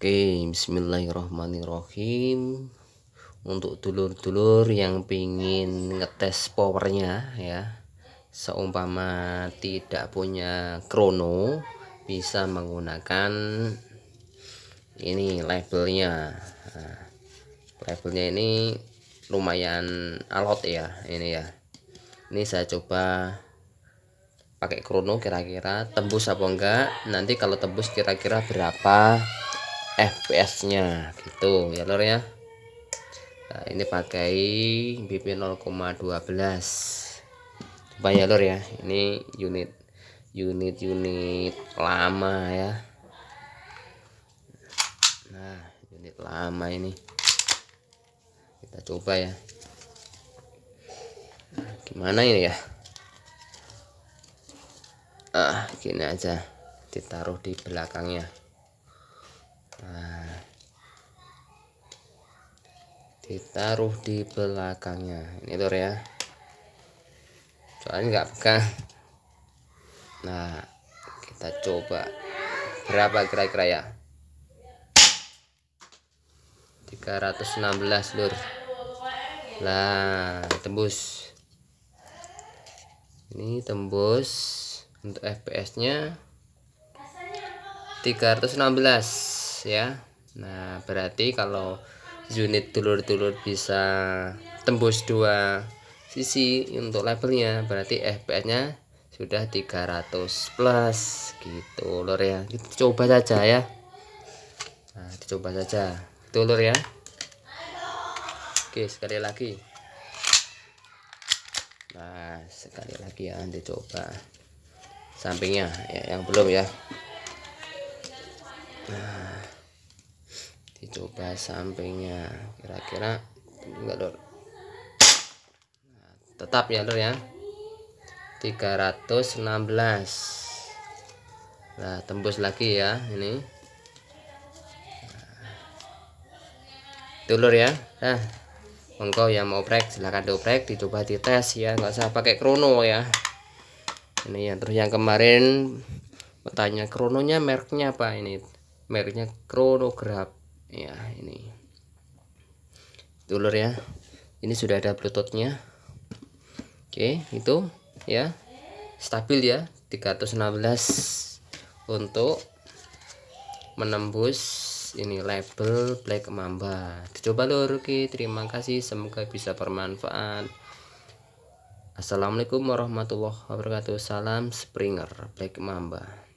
Oke, bismillahirrahmanirrahim. Untuk dulur-dulur yang pingin ngetes powernya ya, seumpama tidak punya krono, bisa menggunakan ini labelnya. Nah, labelnya ini lumayan alot ya, ini ya. Ini saya coba pakai krono kira-kira tembus apa enggak. Nanti kalau tembus kira-kira berapa fps-nya gitu ya lor ya nah, ini pakai BP 0,12 coba ya lor ya ini unit unit unit lama ya nah unit lama ini kita coba ya gimana ini ya ah gini aja ditaruh di belakangnya nah, ditaruh di belakangnya ini lor ya soalnya nggak pegang nah kita coba berapa kira-kira ya 316 lur lah tembus ini tembus untuk fps nya 316 ya nah berarti kalau unit dulur-dulur bisa tembus dua sisi untuk levelnya berarti FPS nya sudah 300 plus gitu lor ya kita coba saja ya nah, coba saja itu lor ya oke sekali lagi nah sekali lagi ya nanti coba sampingnya ya yang belum ya nah dicoba sampingnya kira-kira enggak lor nah, tetap ya lor ya 316 nah tembus lagi ya ini nah, itu ya nah monggo yang mau break silahkan dobrek dicoba tes ya nggak usah pakai krono ya ini yang terus yang kemarin bertanya krononya merknya apa ini mereknya kronograf ya ini dulur ya ini sudah ada bluetoothnya oke itu ya stabil ya 316 untuk menembus ini label black mamba Coba lo oke terima kasih semoga bisa bermanfaat assalamualaikum warahmatullahi wabarakatuh salam springer black mamba